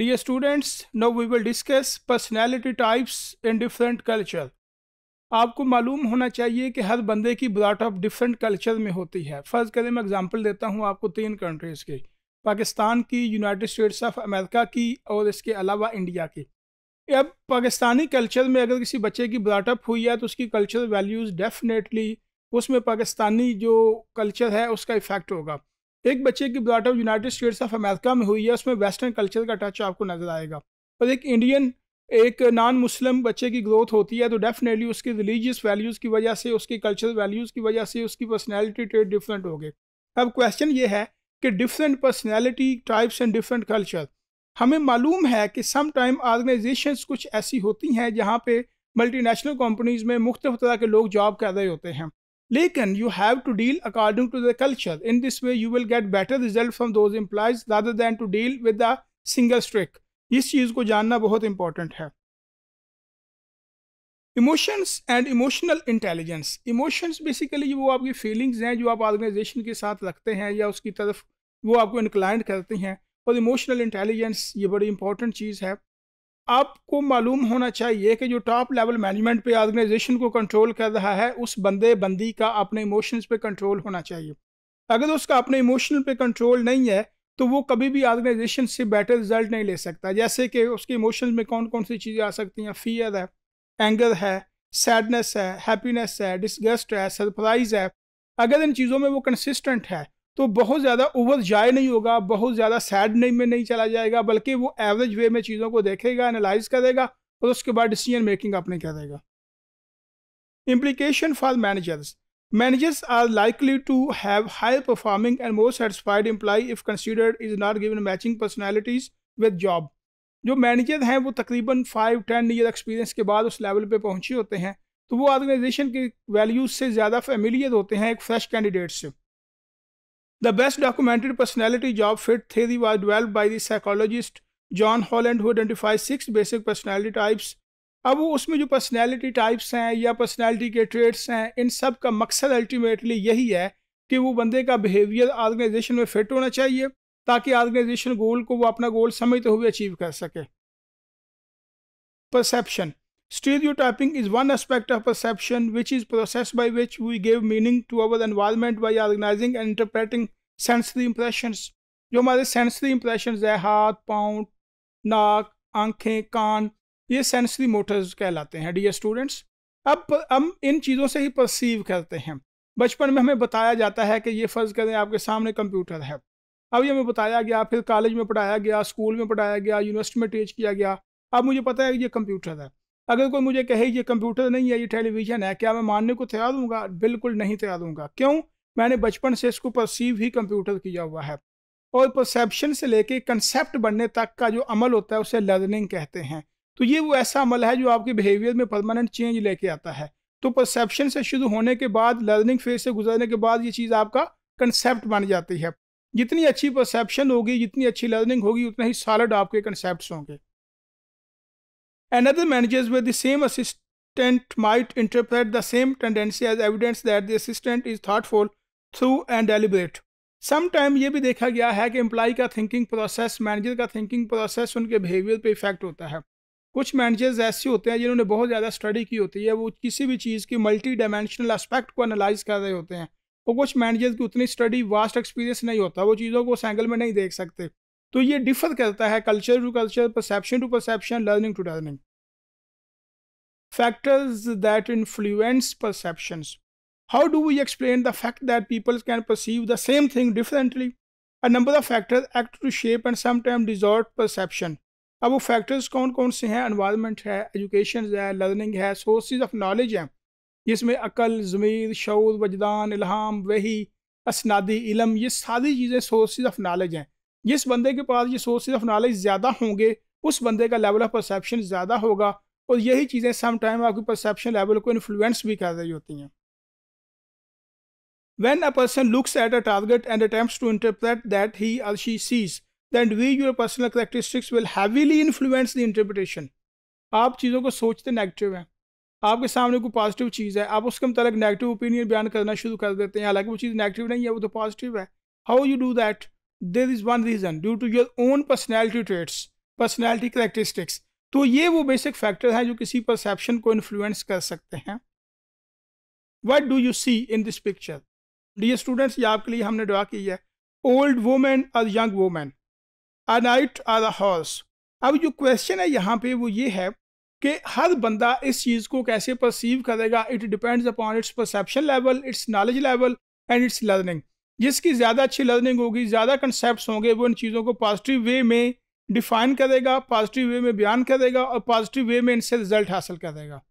Dear students, now we will discuss personality types in different culture. आपको मालूम होना चाहिए कि हर बंदे की ब्लॉट ऑफ डिफरेंट कल्चर में होती है फ़र्ज़ करें मैं एग्जांपल देता हूँ आपको तीन कंट्रीज़ की पाकिस्तान की यूनाइटेड स्टेट्स ऑफ अमेरिका की और इसके अलावा इंडिया की अब पाकिस्तानी कल्चर में अगर किसी बच्चे की ब्लाटअप हुई है तो उसकी कल्चरल वैल्यूज़ डेफिनेटली उसमें पाकिस्तानी जो कल्चर है उसका इफ़ेक्ट होगा एक बच्चे की ब्लॉट of United States of America में हुई है उसमें वेस्टर्न कल्चर का टच आपको नजर आएगा और एक इंडियन एक नॉन मुस्लिम बच्चे की ग्रोथ होती है तो डेफिनेटली उसके रिलीजियस वैल्यूज़ की वजह से उसके कल्चरल वैल्यूज़ की वजह से उसकी पर्सनैलिटी ट्रेट डिफरेंट हो गए अब क्वेश्चन ये है कि different personality types and different culture हमें मालूम है कि सम टाइम ऑर्गेनाइजेशन कुछ ऐसी होती हैं जहाँ पे मल्टीनेशनल कंपनीज़ में मुख्तफ तरह के लोग जॉब कर रहे होते हैं लेकिन you have to deal according to the culture in this way you will get better result from those employees rather than to deal with the single strict इस चीज़ को जानना बहुत इंपॉर्टेंट है emotions and emotional intelligence emotions basically वो आपकी feelings हैं जो आप ऑर्गेनाइजेशन के साथ रखते हैं या उसकी तरफ वो आपको इंक्लाइंट करती हैं और इमोशनल इंटेलिजेंस ये बड़ी इंपॉर्टेंट चीज़ है आपको मालूम होना चाहिए कि जो टॉप लेवल मैनेजमेंट पे ऑर्गेनाइजेशन को कंट्रोल कर रहा है उस बंदे बंदी का अपने इमोशंस पे कंट्रोल होना चाहिए अगर उसका अपने इमोशन पे कंट्रोल नहीं है तो वो कभी भी ऑर्गेनाइजेशन से बेटर रिजल्ट नहीं ले सकता जैसे कि उसके इमोशन में कौन कौन सी चीज़ें आ सकती हैं फियर है एंगर है सैडनेस है हैप्पीनेस है डिसगस्ट है सरप्राइज है अगर इन चीज़ों में वो कंसिस्टेंट है तो बहुत ज़्यादा ओवर जाए नहीं होगा बहुत ज़्यादा सैड नहीं में नहीं चला जाएगा बल्कि वो एवरेज वे में चीज़ों को देखेगा एनालाइज करेगा और उसके बाद डिसीजन मेकिंग अपने करेगा implication for managers managers are likely to have high performing and more satisfied employee if considered is not given matching personalities with job जो मैनेजर हैं वो तकरीबन फाइव टेन ईयर एक्सपीरियंस के बाद उस लेवल पर पहुंचे होते हैं तो वो ऑर्गेनाइजेशन के वैल्यूज से ज़्यादा फेमिलियर होते हैं एक फ्रेश कैंडिडेट से The best documented personality job fit theory was developed by the psychologist John Holland, who identified six basic personality types अब वो उसमें जो पर्सनैलिटी टाइप्स हैं या पर्सनैलिटी के ट्रेड्स हैं इन सब का मकसद अल्टीमेटली यही है कि वो बंदे का बिहेवियर ऑर्गेनाइजेशन में फिट होना चाहिए ताकि ऑर्गेनाइजेशन गोल को वो अपना गोल समझते हुए अचीव कर सके perception Stereotyping is one aspect of perception which is process by which we give meaning to our environment by organizing and interpreting sensory impressions. जो हमारे सेंसरी इम्प्रेशन है हाथ पाँव नाक आंखें कान ये सेंसरी मोटर्स कहलाते हैं डियर स्टूडेंट्स अब हम इन चीज़ों से ही परसीव करते हैं बचपन में हमें बताया जाता है कि ये फ़र्ज़ करें आपके सामने कंप्यूटर है अब ये हमें बताया गया फिर कॉलेज में पढ़ाया गया स्कूल में पढ़ाया गया यूनिवर्सिटी में टीच किया गया अब मुझे पता है कि ये कंप्यूटर है अगर कोई मुझे कहे ये कंप्यूटर नहीं है ये टेलीविज़न है क्या मैं मानने को तैयार दूंगा बिल्कुल नहीं तैयार दूंगा क्यों मैंने बचपन से इसको परसीव ही कंप्यूटर किया हुआ है और परसेप्शन से लेके कंसेप्ट बनने तक का जो अमल होता है उसे लर्निंग कहते हैं तो ये वो ऐसा अमल है जो आपके बिहेवियर में परमानेंट चेंज लेके आता है तो परसेप्शन से शुरू होने के बाद लर्निंग फेज से गुजरने के बाद ये चीज़ आपका कंसेप्ट बन जाती है जितनी अच्छी परसेप्शन होगी जितनी अच्छी लर्निंग होगी उतना ही सॉलिड आपके कंसेप्ट होंगे Another managers where the same assistant might interpret the same tendency as evidence that the assistant is thoughtful, through and deliberate. Sometimes ये भी देखा गया है कि employee का thinking process, manager का thinking process उनके behavior पे effect होता है कुछ मैनेजर्स ऐसे होते हैं जिन्होंने बहुत ज़्यादा स्टडी की होती है वो किसी भी चीज़ की मल्टी डायमेंशनल एस्पेक्ट को एनालाइज कर रहे होते हैं और कुछ मैनेजर्स की उतनी स्टडी वास्ट एक्सपीरियंस नहीं होता वो चीज़ों को उस में नहीं देख सकते तो ये डिफर करता है culture to culture perception to perception learning to learning factors that influence perceptions how do we explain the fact that peoples can perceive the same thing differently a number of factors act to shape and sometime distort perception अब वो factors कौन कौन से हैं environment है education है learning है sources of knowledge है जिसमें अकल जमीर शौर वजदान इल्हाम वही असनादी इलम ये सारी चीज़ें सोर्सेज ऑफ नॉलेज हैं जिस बंदे के पास ये सोर्सेज ऑफ नॉलेज ज़्यादा होंगे उस बंदे का लेवल ऑफ परसेप्शन ज़्यादा होगा और यही चीज़ें सम टाइम आपकी परसेप्शन लेवल को इन्फ्लुएंस भी कर रही होती हैं When a person looks at a target and attempts to interpret that he or she sees, we your personal characteristics will heavily influence the interpretation. आप चीज़ों को सोचते नेगेटिव हैं आपके सामने कोई पॉजिटिव चीज़ है आप उसके मतलब नेगेटिव ओपिनियन बयान करना शुरू कर देते हैं हालांकि वो चीज़ नेगेटिव नहीं है वो तो पॉजिटिव है how you do that there is one reason due to your own personality traits personality characteristics तो ये वो बेसिक फैक्टर हैं जो किसी परसेप्शन को इन्फ्लुएंस कर सकते हैं what do you see in this picture the students ये आपके लिए हमने ड्रा की है ओल्ड वोमेन और young women a knight or a horse अब जो क्वेश्चन है यहाँ पे वो ये है कि हर बंदा इस चीज़ को कैसे परसीव करेगा it depends upon its perception level its knowledge level and its learning जिसकी ज़्यादा अच्छी लर्निंग होगी ज़्यादा कंसेप्ट होंगे वो इन चीज़ों को पॉजिटिव वे में डिफाइन करेगा पॉजिटिव वे में बयान करेगा और पॉजिटिव वे में इनसे रिजल्ट हासिल करेगा